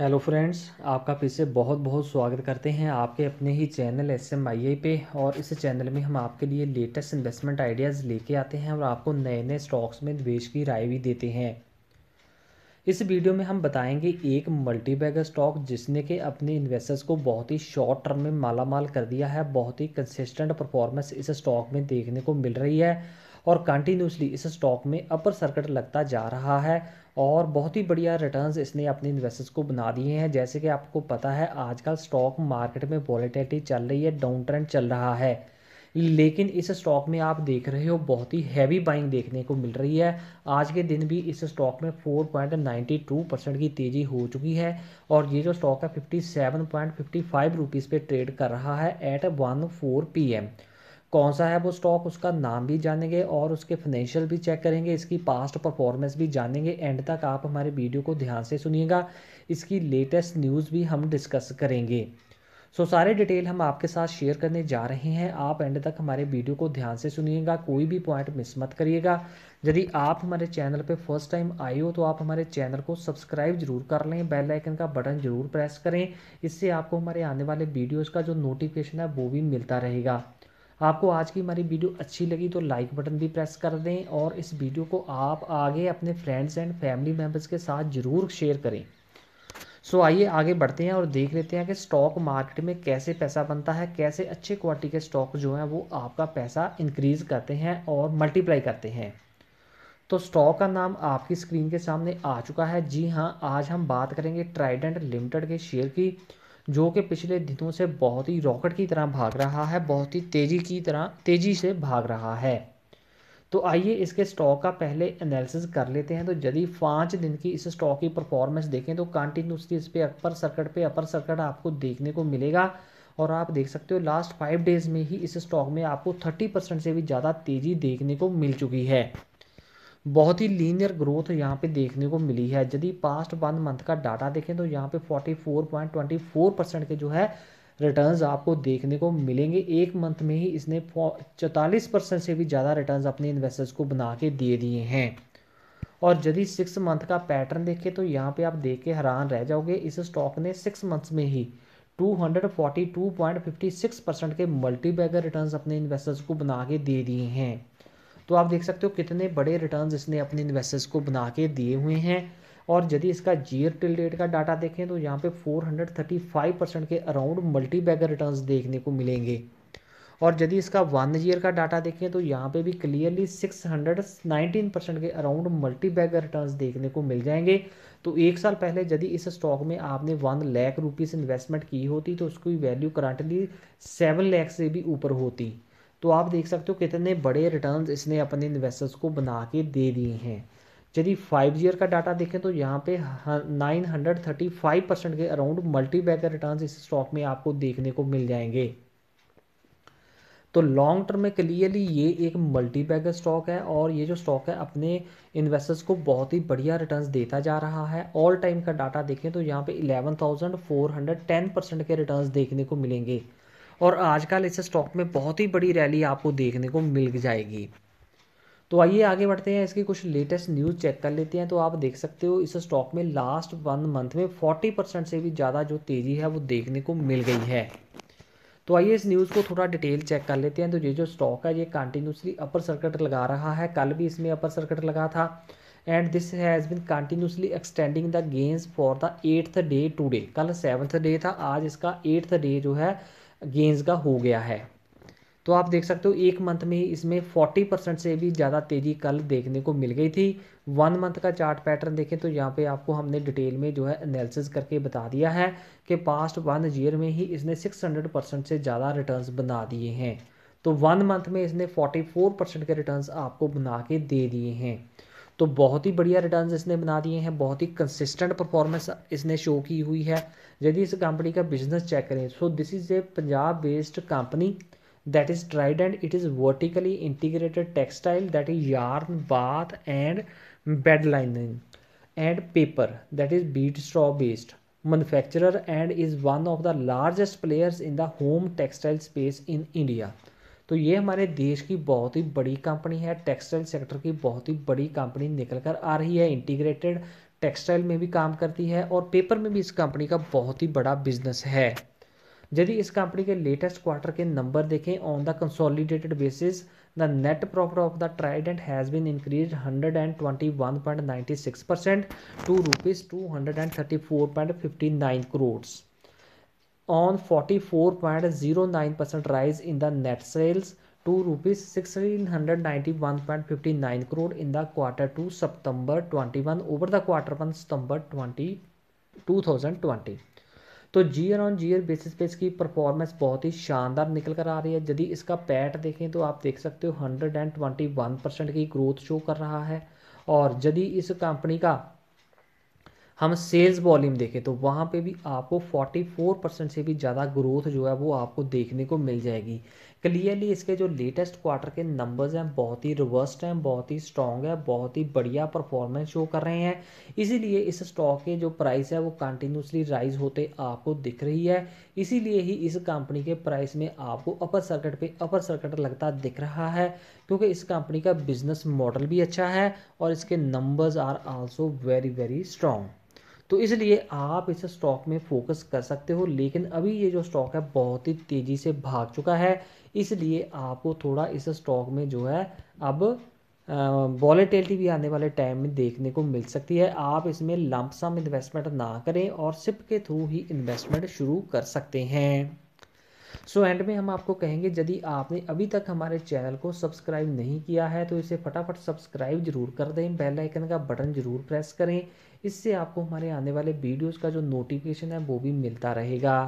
hello friends आपका फिर से बहुत बहुत स्वागत करते हैं आपके अपने ही channel S M I I पे और इस चैनल में हम आपके लिए लेटेस्ट इन्वेस्टमेंट आइडियाज़ लेके आते हैं और आपको नए नए स्टॉक्स में निवेश की राय भी देते हैं इस वीडियो में हम बताएंगे एक मल्टीबैगर स्टॉक जिसने के अपने इन्वेस्टर्स को बहुत ही शॉर्ट टर्म में मालामाल कर दिया है बहुत ही कंसिस्टेंट परफॉर्मेंस इस स्टॉक में देखने को मिल रही है और कंटिन्यूसली इस स्टॉक में अपर सर्किट लगता जा रहा है और बहुत ही बढ़िया रिटर्न्स इसने अपने इन्वेस्टर्स को बना दिए हैं जैसे कि आपको पता है आजकल स्टॉक मार्केट में वॉलीटिलिटी चल रही है डाउन ट्रेंड चल रहा है लेकिन इस स्टॉक में आप देख रहे हो बहुत ही हैवी बाइंग देखने को मिल रही है आज के दिन भी इस स्टॉक में 4.92 परसेंट की तेज़ी हो चुकी है और ये जो स्टॉक है 57.55 रुपीस पे ट्रेड कर रहा है at one four P M कौन सा है वो स्टॉक उसका नाम भी जानेंगे और उसके फाइनेंशियल भी चेक करेंगे इसकी पास्ट परफॉर्मेंस भी जानेंगे एंड तक आप हमारे वीडियो को ध्यान से सुनिएगा इसकी लेटेस्ट न्यूज़ भी हम डिस्कस करेंगे सो so, सारे डिटेल हम आपके साथ शेयर करने जा रहे हैं आप एंड तक हमारे वीडियो को ध्यान से सुनिएगा कोई भी पॉइंट मिस मत करिएगा यदि आप हमारे चैनल पर फर्स्ट टाइम आए हो तो आप हमारे चैनल को सब्सक्राइब जरूर कर लें बेल आइकन का बटन जरूर प्रेस करें इससे आपको हमारे आने वाले वीडियोज़ का जो नोटिफिकेशन है वो भी मिलता रहेगा आपको आज की हमारी वीडियो अच्छी लगी तो लाइक बटन भी प्रेस कर दें और इस वीडियो को आप आगे अपने फ्रेंड्स एंड फैमिली मेम्बर्स के साथ ज़रूर शेयर करें सो so, आइए आगे बढ़ते हैं और देख लेते हैं कि स्टॉक मार्केट में कैसे पैसा बनता है कैसे अच्छे क्वालिटी के स्टॉक जो हैं वो आपका पैसा इंक्रीज़ करते हैं और मल्टीप्लाई करते हैं तो स्टॉक का नाम आपकी स्क्रीन के सामने आ चुका है जी हाँ आज हम बात करेंगे ट्राइडेंट लिमिटेड के शेयर की जो कि पिछले दिनों से बहुत ही रॉकेट की तरह भाग रहा है बहुत ही तेज़ी की तरह तेज़ी से भाग रहा है तो आइए इसके स्टॉक का पहले एनालिसिस कर लेते हैं तो यदि पाँच दिन की इस स्टॉक की परफॉर्मेंस देखें तो कंटिन्यूसली इस पर अपर सर्कट पे अपर सर्कट आपको देखने को मिलेगा और आप देख सकते हो लास्ट फाइव डेज़ में ही इस स्टॉक में आपको थर्टी परसेंट से भी ज़्यादा तेज़ी देखने को मिल चुकी है बहुत ही लीनियर ग्रोथ यहाँ पे देखने को मिली है यदि पास्ट वन मंथ का डाटा देखें तो यहाँ पे 44.24 परसेंट के जो है रिटर्न्स आपको देखने को मिलेंगे एक मंथ में ही इसने चौतालीस परसेंट से भी ज़्यादा रिटर्न्स अपने इन्वेस्टर्स को बना के दे दिए हैं और यदि सिक्स मंथ का पैटर्न देखें तो यहाँ पे आप देख के हैरान रह जाओगे इस स्टॉक ने सिक्स मंथ्स में ही 242.56 परसेंट के मल्टीबैगर रिटर्न्स अपने इन्वेस्टर्स को बना के दे दिए हैं तो आप देख सकते हो कितने बड़े रिटर्न इसने अपने इन्वेस्टर्स को बना के दिए हुए हैं और यदि इसका जीयर टिल डेट का डाटा देखें तो यहाँ पे 435 परसेंट के अराउंड मल्टी बैगर रिटर्न देखने को मिलेंगे और यदि इसका वन ईयर का डाटा देखें तो यहाँ पे भी क्लियरली 619 परसेंट के अराउंड मल्टी बैगर रिटर्न देखने को मिल जाएंगे तो एक साल पहले यदि इस स्टॉक में आपने वन लैख रुपीज़ इन्वेस्टमेंट की होती तो उसकी वैल्यू करंटली सेवन लैख से भी ऊपर होती तो आप देख सकते हो कितने बड़े रिटर्न इसने अपने इन्वेस्टर्स को बना के दे दिए हैं यदि फाइव ईयर का डाटा देखें तो यहाँ पे nine hundred thirty five percent के अराउंड मल्टी बैगर रिटर्न इस स्टॉक में आपको देखने को मिल जाएंगे तो लॉन्ग टर्म में क्लियरली ये एक मल्टी बैगर स्टॉक है और ये जो स्टॉक है अपने इन्वेस्टर्स को बहुत ही बढ़िया रिटर्न्स देता जा रहा है ऑल टाइम का डाटा देखें तो यहाँ पे 11,410 परसेंट के रिटर्न्स देखने को मिलेंगे और आजकल इस स्टॉक में बहुत ही बड़ी रैली आपको देखने को मिल जाएगी तो आइए आगे बढ़ते हैं इसकी कुछ लेटेस्ट न्यूज़ चेक कर लेते हैं तो आप देख सकते हो इस स्टॉक में लास्ट वन मंथ में फोर्टी परसेंट से भी ज़्यादा जो तेज़ी है वो देखने को मिल गई है तो आइए इस न्यूज़ को थोड़ा डिटेल चेक कर लेते हैं तो ये जो स्टॉक है ये कंटिन्यूसली अपर सर्किट लगा रहा है कल भी इसमें अपर सर्किट लगा था and this has been continuously extending the gains for the eighth day today कल सेवन्थ डे था आज इसका एट्थ डे जो है गेंस का हो गया है तो आप देख सकते हो एक मंथ में इसमें 40 परसेंट से भी ज़्यादा तेज़ी कल देखने को मिल गई थी वन मंथ का चार्ट पैटर्न देखें तो यहाँ पे आपको हमने डिटेल में जो है एनालिसिस करके बता दिया है कि पास्ट वन ईयर में ही इसने 600 परसेंट से ज़्यादा रिटर्न्स बना दिए हैं तो वन मंथ में इसने 44 परसेंट के रिटर्न आपको बना के दे दिए हैं तो बहुत ही बढ़िया रिटर्न इसने बना दिए हैं बहुत ही कंसिस्टेंट परफॉर्मेंस इसने शो की हुई है यदि इस कंपनी का बिजनेस चेक करें so this is a Punjab based company that is Trident and it is vertically integrated textile that is yarn bath and bed lining and paper that is wheat straw based manufacturer and is one of the largest players in the home textile space in India तो ये हमारे देश की बहुत ही बड़ी company है textile sector की बहुत ही बड़ी कंपनी निकल कर आ रही है इंटीग्रेटेड टेक्सटाइल में भी काम करती है और पेपर में भी इस कंपनी का बहुत ही बड़ा बिजनेस है यदि इस कंपनी के लेटेस्ट क्वार्टर के नंबर देखें on the consolidated basis the net profit of the Trident has been increase hundred and twenty one point ninety six percent to rupees two hundred and thirty four point fifty nine crore on 44.09 percent rise in the net sales to rupees 1691.59 crore in the quarter to September 21 over the quarter 1 September 20 2020 तो जीयर on जीयर basis पे इसकी performance बहुत ही शानदार निकल कर आ रही है यदि इसका पैट देखें तो आप देख सकते हो 121 परसेंट की ग्रोथ शो कर रहा है और यदि इस कंपनी का हम सेल्स वॉल्यूम देखें तो वहाँ पे भी आपको 44 परसेंट से भी ज़्यादा ग्रोथ जो है वो आपको देखने को मिल जाएगी क्लियरली इसके जो लेटेस्ट क्वार्टर के नंबर्स हैं बहुत ही रिवर्स्ड हैं बहुत ही स्ट्रॉन्ग है बहुत ही बढ़िया परफॉर्मेंस शो कर रहे हैं इसीलिए इस स्टॉक के जो प्राइस है वो कंटिन्यूसली राइज होते आपको दिख रही है इसीलिए ही इस कंपनी के प्राइस में आपको अपर सर्किट पे अपर सर्किट लगता दिख रहा है क्योंकि इस कंपनी का बिजनेस मॉडल भी अच्छा है और इसके numbers are also very very strong तो इसलिए आप इस स्टॉक में फोकस कर सकते हो लेकिन अभी ये जो स्टॉक है बहुत ही तेज़ी से भाग चुका है इसलिए आपको थोड़ा इस स्टॉक में जो है अब वॉलेटिलिटी भी आने वाले टाइम में देखने को मिल सकती है आप इसमें लंपसम इन्वेस्टमेंट ना करें और सिप के थ्रू ही इन्वेस्टमेंट शुरू कर सकते हैं सो so, एंड में हम आपको कहेंगे यदि आपने अभी तक हमारे चैनल को सब्सक्राइब नहीं किया है तो इसे फटाफट सब्सक्राइब जरूर कर दें बेल आइकन का बटन जरूर प्रेस करें इससे आपको हमारे आने वाले वीडियोज़ का जो नोटिफिकेशन है वो भी मिलता रहेगा